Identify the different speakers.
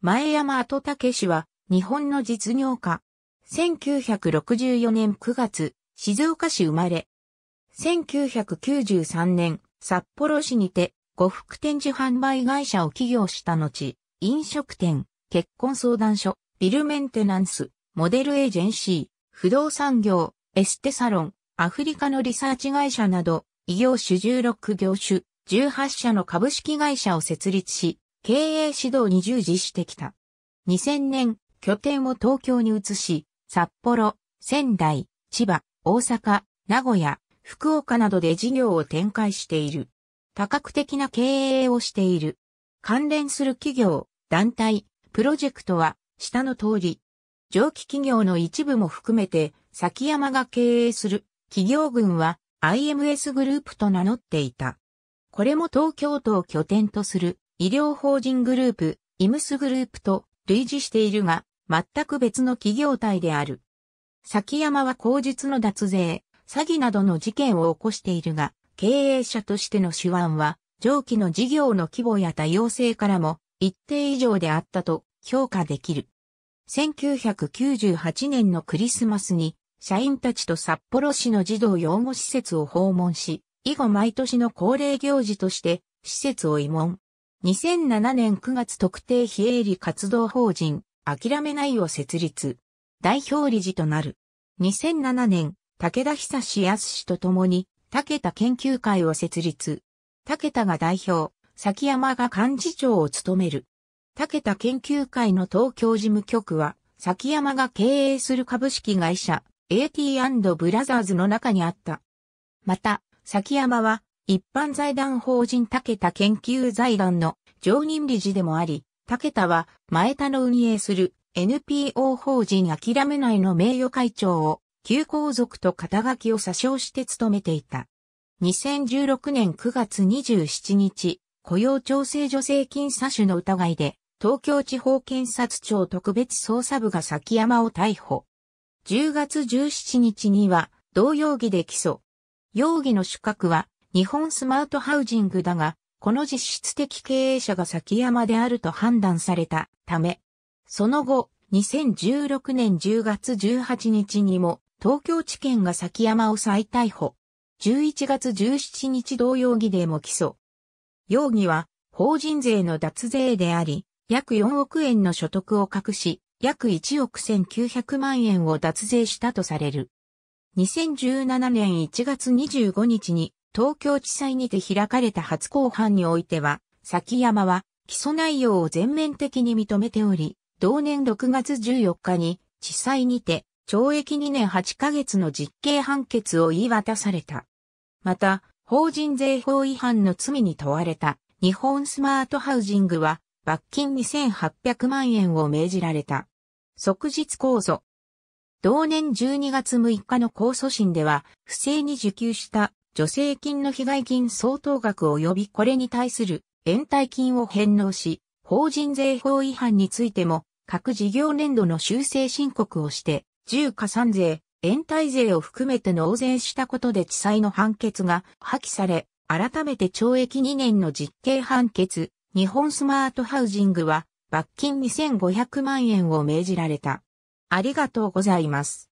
Speaker 1: 前山後武氏は、日本の実業家。1964年9月、静岡市生まれ。1993年、札幌市にて、呉服展示販売会社を起業した後、飲食店、結婚相談所、ビルメンテナンス、モデルエージェンシー、不動産業、エステサロン、アフリカのリサーチ会社など、異業種16業種、18社の株式会社を設立し、経営指導に従事してきた。2000年、拠点を東京に移し、札幌、仙台、千葉、大阪、名古屋、福岡などで事業を展開している。多角的な経営をしている。関連する企業、団体、プロジェクトは、下の通り。上記企業の一部も含めて、崎山が経営する企業群は IMS グループと名乗っていた。これも東京都を拠点とする医療法人グループ、イムスグループと類似しているが、全く別の企業体である。崎山は口実の脱税、詐欺などの事件を起こしているが、経営者としての手腕は、上記の事業の規模や多様性からも、一定以上であったと評価できる。1998年のクリスマスに、社員たちと札幌市の児童養護施設を訪問し、以後毎年の恒例行事として、施設を慰問。2007年9月特定非営利活動法人、諦めないを設立。代表理事となる。2007年、武田久志康氏と共に、武田研究会を設立。武田が代表、崎山が幹事長を務める。武田研究会の東京事務局は、崎山が経営する株式会社、AT& ブラザーズの中にあった。また、崎山は、一般財団法人竹田研究財団の常任理事でもあり、竹田は前田の運営する NPO 法人諦めないの名誉会長を旧皇族と肩書きを詐称して務めていた。2016年9月27日、雇用調整助成金詐取の疑いで、東京地方検察庁特別捜査部が崎山を逮捕。10月17日には、同容疑で起訴。容疑の主格は、日本スマートハウジングだが、この実質的経営者が崎山であると判断されたため、その後、2016年10月18日にも、東京地検が崎山を再逮捕。11月17日同様疑でも起訴。容疑は、法人税の脱税であり、約4億円の所得を隠し、約1億1900万円を脱税したとされる。2017年1月25日に東京地裁にて開かれた初公判においては、崎山は起訴内容を全面的に認めており、同年6月14日に地裁にて懲役2年8ヶ月の実刑判決を言い渡された。また、法人税法違反の罪に問われた日本スマートハウジングは罰金2800万円を命じられた。即日控訴。同年12月6日の控訴審では、不正に受給した助成金の被害金相当額及びこれに対する延滞金を返納し、法人税法違反についても、各事業年度の修正申告をして、重加算税、延滞税を含めて納税したことで地裁の判決が破棄され、改めて懲役2年の実刑判決、日本スマートハウジングは罰金2500万円を命じられた。ありがとうございます。